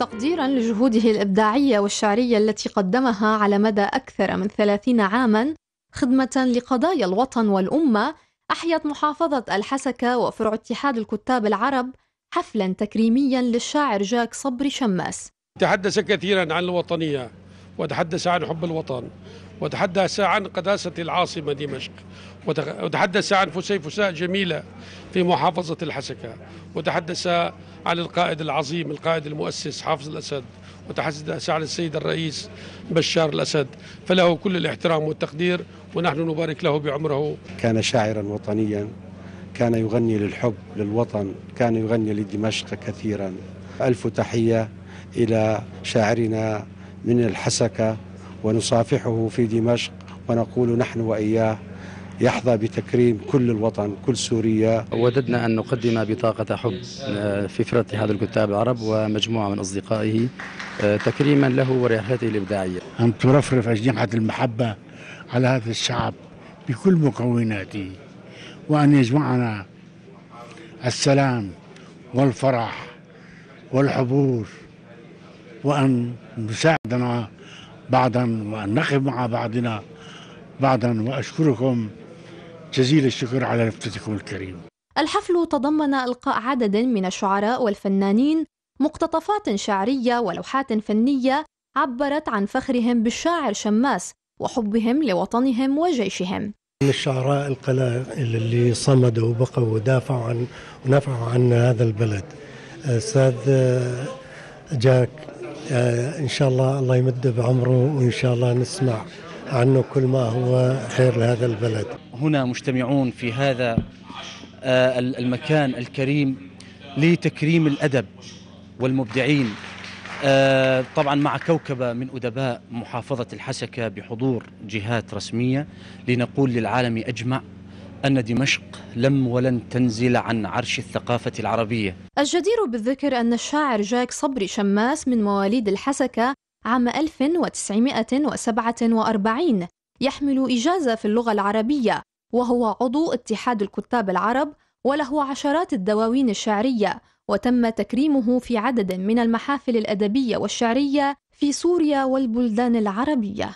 تقديرا لجهوده الإبداعية والشعرية التي قدمها على مدى أكثر من ثلاثين عاما خدمة لقضايا الوطن والأمة أحيت محافظة الحسكة وفرع اتحاد الكتاب العرب حفلا تكريميا للشاعر جاك صبري شماس تحدث كثيرا عن الوطنية وتحدث عن حب الوطن وتحدث عن قداسة العاصمة دمشق وتحدث عن فسيفساء جميلة في محافظة الحسكة وتحدث عن القائد العظيم القائد المؤسس حافظ الأسد وتحدث عن السيد الرئيس بشار الأسد فله كل الاحترام والتقدير ونحن نبارك له بعمره كان شاعرا وطنيا كان يغني للحب للوطن كان يغني لدمشق كثيرا ألف تحية إلى شاعرنا من الحسكة ونصافحه في دمشق ونقول نحن وإياه يحظى بتكريم كل الوطن كل سوريا وددنا أن نقدم بطاقة حب آه، في فرة هذا الكتاب العرب ومجموعة من أصدقائه آه، تكريما له ورحلته الإبداعية أن ترفرف أجنحة المحبة على هذا الشعب بكل مكوناته وأن يجمعنا السلام والفرح والحبور وأن نساعدنا بعدا وأن نقف مع بعضنا بعدا وأشكركم جزيل الشكر على لفتتكم الكريم الحفل تضمن إلقاء عدد من الشعراء والفنانين مقتطفات شعرية ولوحات فنية عبرت عن فخرهم بالشاعر شماس وحبهم لوطنهم وجيشهم من الشعراء القلاء اللي صمدوا وبقوا ودافعوا عن ونفعوا عن هذا البلد استاذ جاك آه، إن شاء الله الله يمد بعمره وإن شاء الله نسمع عنه كل ما هو خير لهذا البلد هنا مجتمعون في هذا آه، المكان الكريم لتكريم الأدب والمبدعين آه، طبعا مع كوكبة من أدباء محافظة الحسكة بحضور جهات رسمية لنقول للعالم أجمع أن دمشق لم ولن تنزل عن عرش الثقافة العربية الجدير بالذكر أن الشاعر جاك صبري شماس من مواليد الحسكة عام 1947 يحمل إجازة في اللغة العربية وهو عضو اتحاد الكتاب العرب وله عشرات الدواوين الشعرية وتم تكريمه في عدد من المحافل الأدبية والشعرية في سوريا والبلدان العربية